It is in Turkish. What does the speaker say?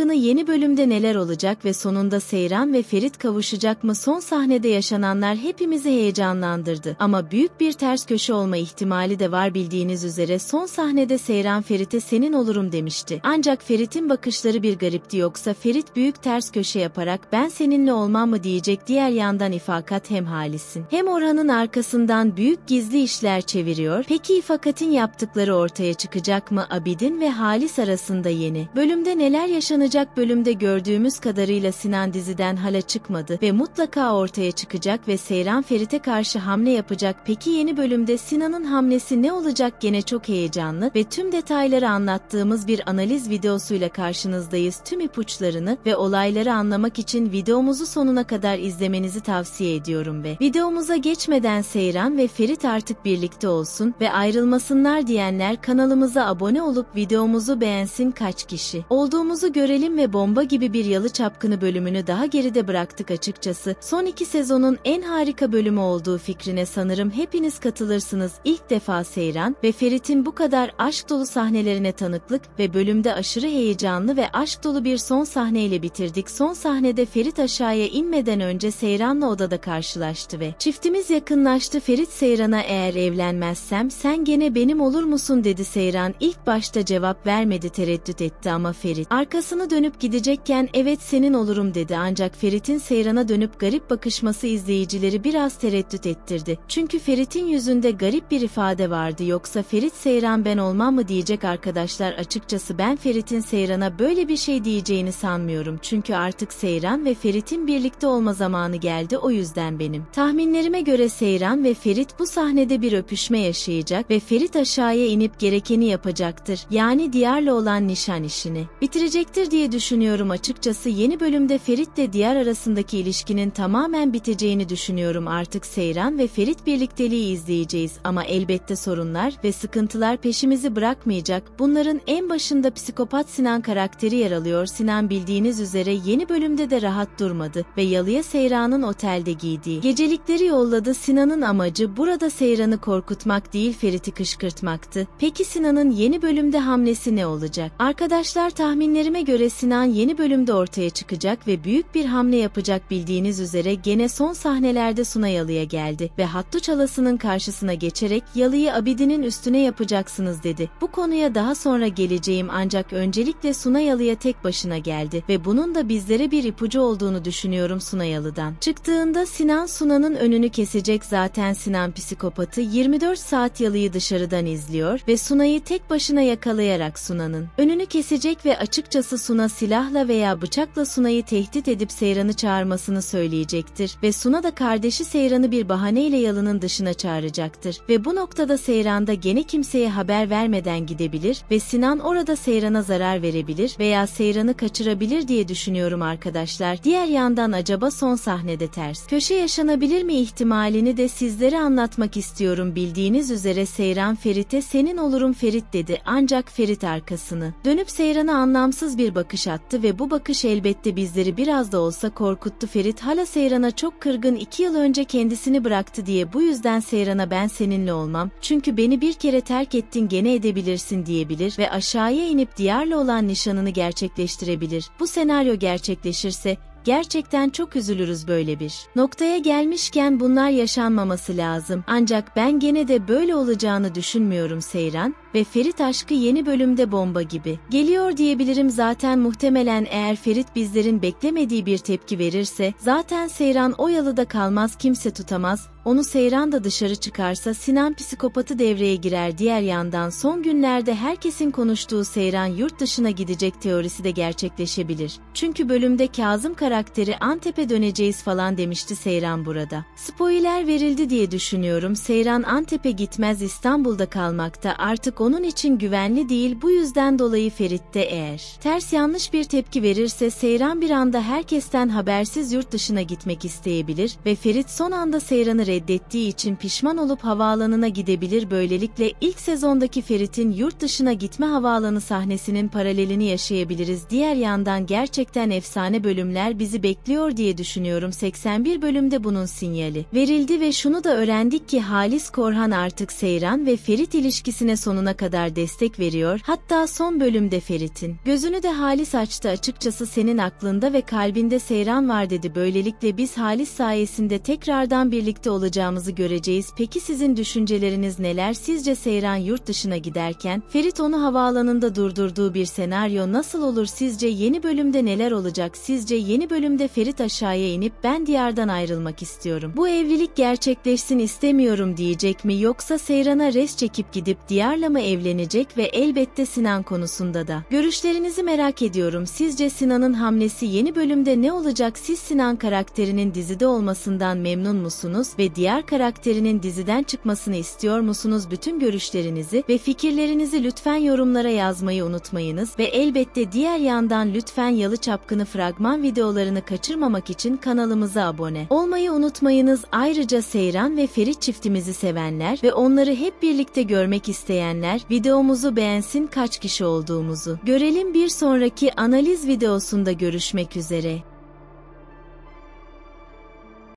Kını yeni bölümde neler olacak ve sonunda Seyran ve Ferit kavuşacak mı son sahnede yaşananlar hepimizi heyecanlandırdı. Ama büyük bir ters köşe olma ihtimali de var bildiğiniz üzere son sahnede Seyran Ferit'e senin olurum demişti. Ancak Ferit'in bakışları bir garipti yoksa Ferit büyük ters köşe yaparak ben seninle olmam mı diyecek diğer yandan ifakat hem halisin. Hem Orhan'ın arkasından büyük gizli işler çeviriyor. Peki ifakat'in yaptıkları ortaya çıkacak mı Abidin ve Halis arasında yeni? Bölümde neler yaşanacak? Yaşanacak bölümde gördüğümüz kadarıyla Sinan diziden hala çıkmadı ve mutlaka ortaya çıkacak ve Seyran Ferit'e karşı hamle yapacak. Peki yeni bölümde Sinan'ın hamlesi ne olacak gene çok heyecanlı ve tüm detayları anlattığımız bir analiz videosuyla karşınızdayız. Tüm ipuçlarını ve olayları anlamak için videomuzu sonuna kadar izlemenizi tavsiye ediyorum ve videomuza geçmeden Seyran ve Ferit artık birlikte olsun ve ayrılmasınlar diyenler kanalımıza abone olup videomuzu beğensin kaç kişi olduğumuzu göre gerilim ve bomba gibi bir yalı çapkını bölümünü daha geride bıraktık açıkçası. Son iki sezonun en harika bölümü olduğu fikrine sanırım hepiniz katılırsınız. İlk defa Seyran ve Ferit'in bu kadar aşk dolu sahnelerine tanıklık ve bölümde aşırı heyecanlı ve aşk dolu bir son sahneyle bitirdik. Son sahnede Ferit aşağıya inmeden önce Seyran'la odada karşılaştı ve çiftimiz yakınlaştı. Ferit Seyran'a eğer evlenmezsem sen gene benim olur musun dedi Seyran. İlk başta cevap vermedi tereddüt etti ama Ferit arkasını dönüp gidecekken evet senin olurum dedi ancak Ferit'in Seyran'a dönüp garip bakışması izleyicileri biraz tereddüt ettirdi. Çünkü Ferit'in yüzünde garip bir ifade vardı yoksa Ferit Seyran ben olmam mı diyecek arkadaşlar açıkçası ben Ferit'in Seyran'a böyle bir şey diyeceğini sanmıyorum. Çünkü artık Seyran ve Ferit'in birlikte olma zamanı geldi o yüzden benim. Tahminlerime göre Seyran ve Ferit bu sahnede bir öpüşme yaşayacak ve Ferit aşağıya inip gerekeni yapacaktır. Yani diğerle olan nişan işini bitirecektir diye diye düşünüyorum açıkçası yeni bölümde Ferit de diğer arasındaki ilişkinin tamamen biteceğini düşünüyorum artık Seyran ve Ferit birlikteliği izleyeceğiz ama elbette sorunlar ve sıkıntılar peşimizi bırakmayacak. Bunların en başında psikopat Sinan karakteri yer alıyor. Sinan bildiğiniz üzere yeni bölümde de rahat durmadı ve yalıya Seyran'ın otelde giydiği gecelikleri yolladı. Sinan'ın amacı burada Seyran'ı korkutmak değil Ferit'i kışkırtmaktı. Peki Sinan'ın yeni bölümde hamlesi ne olacak? Arkadaşlar tahminlerime göre ve Sinan yeni bölümde ortaya çıkacak ve büyük bir hamle yapacak bildiğiniz üzere gene son sahnelerde Sunay Yalı'ya geldi ve Hattu Çalası'nın karşısına geçerek Yalı'yı Abidin'in üstüne yapacaksınız dedi. Bu konuya daha sonra geleceğim ancak öncelikle Sunay Yalı'ya tek başına geldi ve bunun da bizlere bir ipucu olduğunu düşünüyorum Sunay Yalı'dan. Çıktığında Sinan Sunan'ın önünü kesecek zaten Sinan psikopatı 24 saat Yalı'yı dışarıdan izliyor ve Sunay'ı tek başına yakalayarak Sunan'ın önünü kesecek ve açıkçası Suna silahla veya bıçakla Suna'yı tehdit edip Seyran'ı çağırmasını söyleyecektir ve Suna da kardeşi Seyran'ı bir bahaneyle yalının dışına çağıracaktır ve bu noktada Seyran da gene kimseye haber vermeden gidebilir ve Sinan orada Seyran'a zarar verebilir veya Seyran'ı kaçırabilir diye düşünüyorum arkadaşlar. Diğer yandan acaba son sahnede ters köşe yaşanabilir mi ihtimalini de sizlere anlatmak istiyorum. Bildiğiniz üzere Seyran Ferit'e senin olurum Ferit dedi ancak Ferit arkasını dönüp Seyran'ı anlamsız bir bakış attı ve bu bakış elbette bizleri biraz da olsa korkuttu. Ferit hala Seyran'a çok kırgın iki yıl önce kendisini bıraktı diye bu yüzden Seyran'a ben seninle olmam, çünkü beni bir kere terk ettin gene edebilirsin diyebilir ve aşağıya inip diyarla olan nişanını gerçekleştirebilir. Bu senaryo gerçekleşirse, gerçekten çok üzülürüz böyle bir. Noktaya gelmişken bunlar yaşanmaması lazım. Ancak ben gene de böyle olacağını düşünmüyorum Seyran ve Ferit aşkı yeni bölümde bomba gibi. Geliyor diyebilirim zaten muhtemelen eğer Ferit bizlerin beklemediği bir tepki verirse, zaten Seyran o yalıda kalmaz kimse tutamaz, onu Seyran da dışarı çıkarsa Sinan psikopatı devreye girer. Diğer yandan son günlerde herkesin konuştuğu Seyran yurt dışına gidecek teorisi de gerçekleşebilir. Çünkü bölümde Kazım karakteri Antep'e döneceğiz falan demişti Seyran burada. Spoiler verildi diye düşünüyorum. Seyran Antep'e gitmez İstanbul'da kalmakta artık onun için güvenli değil bu yüzden dolayı Ferit'te eğer ters yanlış bir tepki verirse Seyran bir anda herkesten habersiz yurt dışına gitmek isteyebilir ve Ferit son anda Seyran'ı reddettiği için pişman olup havaalanına gidebilir böylelikle ilk sezondaki Ferit'in yurt dışına gitme havaalanı sahnesinin paralelini yaşayabiliriz diğer yandan gerçekten efsane bölümler bizi bekliyor diye düşünüyorum 81 bölümde bunun sinyali verildi ve şunu da öğrendik ki Halis Korhan artık Seyran ve Ferit ilişkisine sonuna kadar destek veriyor. Hatta son bölümde Ferit'in gözünü de Halis açtı açıkçası senin aklında ve kalbinde seyran var dedi. Böylelikle biz Halis sayesinde tekrardan birlikte olacağımızı göreceğiz. Peki sizin düşünceleriniz neler? Sizce seyran yurt dışına giderken Ferit onu havaalanında durdurduğu bir senaryo nasıl olur? Sizce yeni bölümde neler olacak? Sizce yeni bölümde Ferit aşağıya inip ben diyardan ayrılmak istiyorum. Bu evlilik gerçekleşsin istemiyorum diyecek mi yoksa Seyran'a res çekip gidip diyarla mı mı evlenecek ve elbette Sinan konusunda da. Görüşlerinizi merak ediyorum. Sizce Sinan'ın hamlesi yeni bölümde ne olacak? Siz Sinan karakterinin dizide olmasından memnun musunuz ve diğer karakterinin diziden çıkmasını istiyor musunuz? Bütün görüşlerinizi ve fikirlerinizi lütfen yorumlara yazmayı unutmayınız ve elbette diğer yandan lütfen Yalı Çapkını fragman videolarını kaçırmamak için kanalımıza abone olmayı unutmayınız. Ayrıca Seyran ve Ferit çiftimizi sevenler ve onları hep birlikte görmek isteyenler izleyenler videomuzu beğensin kaç kişi olduğumuzu. Görelim bir sonraki analiz videosunda görüşmek üzere.